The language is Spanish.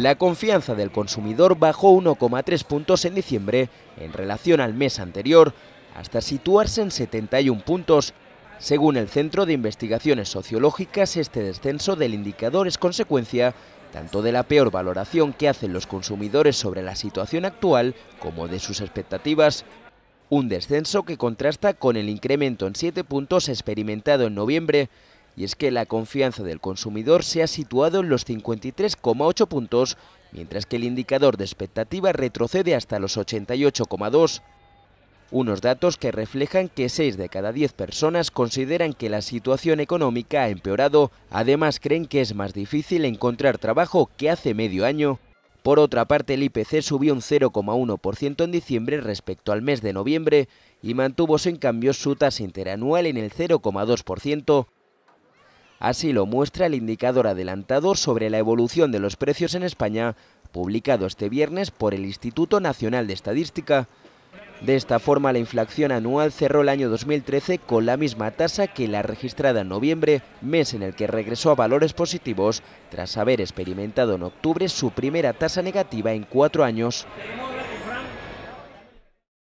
La confianza del consumidor bajó 1,3 puntos en diciembre en relación al mes anterior, hasta situarse en 71 puntos. Según el Centro de Investigaciones Sociológicas, este descenso del indicador es consecuencia tanto de la peor valoración que hacen los consumidores sobre la situación actual como de sus expectativas. Un descenso que contrasta con el incremento en 7 puntos experimentado en noviembre, y es que la confianza del consumidor se ha situado en los 53,8 puntos, mientras que el indicador de expectativa retrocede hasta los 88,2. Unos datos que reflejan que 6 de cada 10 personas consideran que la situación económica ha empeorado, además creen que es más difícil encontrar trabajo que hace medio año. Por otra parte, el IPC subió un 0,1% en diciembre respecto al mes de noviembre y mantuvo sin cambios su tasa interanual en el 0,2%. Así lo muestra el indicador adelantado sobre la evolución de los precios en España, publicado este viernes por el Instituto Nacional de Estadística. De esta forma, la inflación anual cerró el año 2013 con la misma tasa que la registrada en noviembre, mes en el que regresó a valores positivos, tras haber experimentado en octubre su primera tasa negativa en cuatro años.